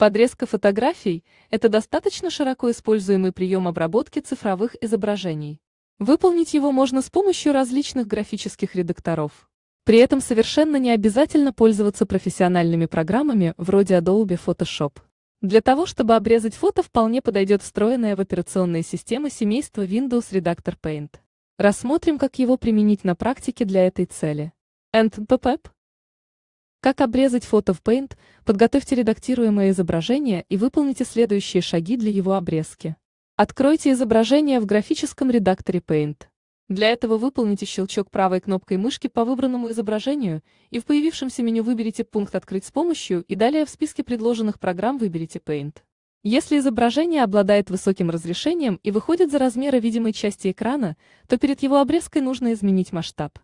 Подрезка фотографий – это достаточно широко используемый прием обработки цифровых изображений. Выполнить его можно с помощью различных графических редакторов. При этом совершенно не обязательно пользоваться профессиональными программами вроде Adobe Photoshop. Для того, чтобы обрезать фото, вполне подойдет встроенная в операционные системы семейства Windows Redactor Paint. Рассмотрим, как его применить на практике для этой цели. NPPEP как обрезать фото в Paint? Подготовьте редактируемое изображение и выполните следующие шаги для его обрезки. Откройте изображение в графическом редакторе Paint. Для этого выполните щелчок правой кнопкой мышки по выбранному изображению и в появившемся меню выберите пункт «Открыть с помощью» и далее в списке предложенных программ выберите Paint. Если изображение обладает высоким разрешением и выходит за размеры видимой части экрана, то перед его обрезкой нужно изменить масштаб.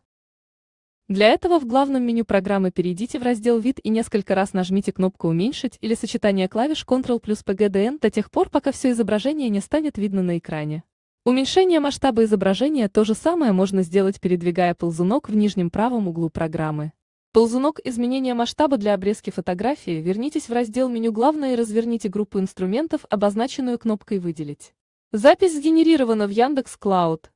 Для этого в главном меню программы перейдите в раздел «Вид» и несколько раз нажмите кнопку «Уменьшить» или сочетание клавиш Ctrl плюс PGDN до тех пор, пока все изображение не станет видно на экране. Уменьшение масштаба изображения то же самое можно сделать, передвигая ползунок в нижнем правом углу программы. Ползунок изменения масштаба для обрезки фотографии вернитесь в раздел меню «Главное» и разверните группу инструментов, обозначенную кнопкой «Выделить». Запись сгенерирована в Яндекс.Клауд.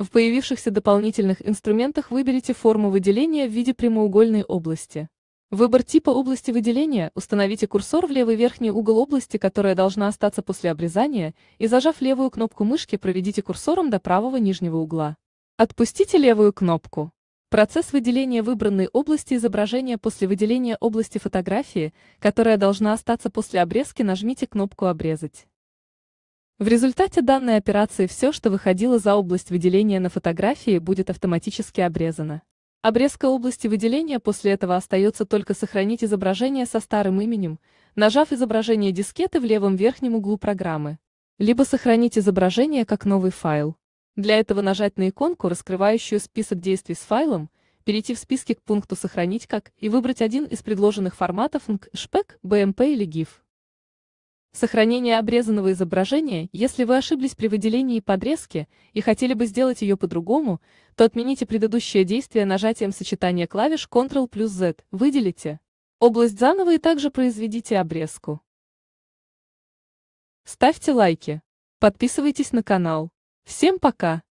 В появившихся дополнительных инструментах выберите форму выделения в виде прямоугольной области. Выбор типа области выделения установите курсор в левый верхний угол области, которая должна остаться после обрезания, и зажав левую кнопку мышки, проведите курсором до правого нижнего угла. Отпустите левую кнопку. Процесс выделения выбранной области изображения после выделения области фотографии, которая должна остаться после обрезки, нажмите кнопку «Обрезать». В результате данной операции все, что выходило за область выделения на фотографии, будет автоматически обрезано. Обрезка области выделения после этого остается только сохранить изображение со старым именем, нажав изображение дискеты в левом верхнем углу программы, либо сохранить изображение как новый файл. Для этого нажать на иконку, раскрывающую список действий с файлом, перейти в списке к пункту «Сохранить как» и выбрать один из предложенных форматов NG, JPEG, BMP или GIF. Сохранение обрезанного изображения, если вы ошиблись при выделении подрезки и хотели бы сделать ее по-другому, то отмените предыдущее действие нажатием сочетания клавиш Ctrl плюс Z, выделите область заново и также произведите обрезку. Ставьте лайки. Подписывайтесь на канал. Всем пока!